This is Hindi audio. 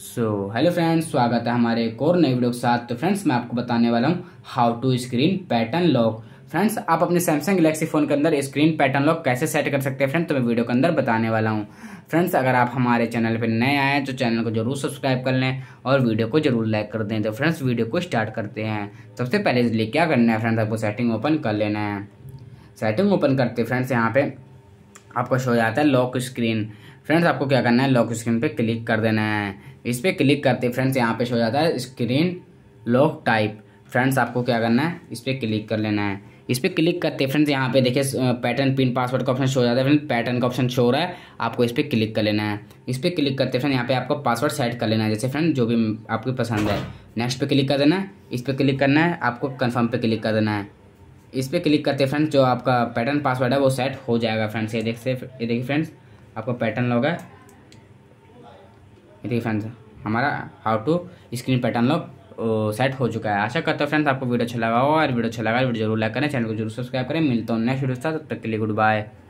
सो हेलो फ्रेंड्स स्वागत है हमारे एक और नए वीडियो के साथ तो फ्रेंड्स मैं आपको बताने वाला हूँ how to screen pattern lock friends आप अपने सैमसंग गलेक्सी फ़ोन के अंदर स्क्रीन पैटर्न लॉक कैसे सेट कर सकते हैं फ्रेंड्स तो मैं वीडियो के अंदर बताने वाला हूँ फ्रेंड्स अगर आप हमारे चैनल पर नए आए हैं तो चैनल को जरूर सब्सक्राइब कर लें और वीडियो को जरूर लाइक कर दें तो फ्रेंड्स वीडियो को स्टार्ट करते हैं सबसे पहले इसलिए क्या करना है फ्रेंड्स आपको सेटिंग ओपन कर लेना है सेटिंग ओपन करते फ्रेंड्स यहाँ पर आपको शो हो जाता है लॉक स्क्रीन फ्रेंड्स आपको क्या करना है लॉक स्क्रीन पे क्लिक कर देना है इस पर क्लिक करते फ्रेंड्स यहाँ पे शो हो जाता है स्क्रीन लॉक टाइप फ्रेंड्स आपको क्या करना है इस पर क्लिक कर लेना है इस पर क्लिक करते फ्रेंड्स यहाँ पे देखिए पैटर्न पिन पासवर्ड का ऑप्शन शो हो जाता है फ्रेंड्स पैटर्न का ऑप्शन शो हो रहा है आपको इस पर क्लिक कर लेना है इस पर क्लिक करते फ्रेंड यहाँ पे आपको पासवर्ड सेट कर लेना है जैसे फ्रेंड जो भी आपकी पसंद है नेक्स्ट पे क्लिक कर देना है इस पर क्लिक करना है आपको कन्फर्म पर क्लिक कर देना है इस पर क्लिक करते फ्रेंड्स जो आपका पैटर्न पासवर्ड है वो सेट हो जाएगा फ्रेंड्स ये देख से ये देखिए फ्रेंड्स आपका पैटर्न लॉग है ये देखिए फ्रेंड्स हमारा how to screen pattern lock set हो चुका है आशा करता हूँ फ्रेंड्स आपको वीडियो अच्छा लगा हो और वीडियो अच्छा लगा वीडियो जरूर लाइक करें चैनल को जरूर सब्सक्राइब करें मिलता हूँ नेक्स्ट वीडियो के साथ तब तक के लिए गुड बाय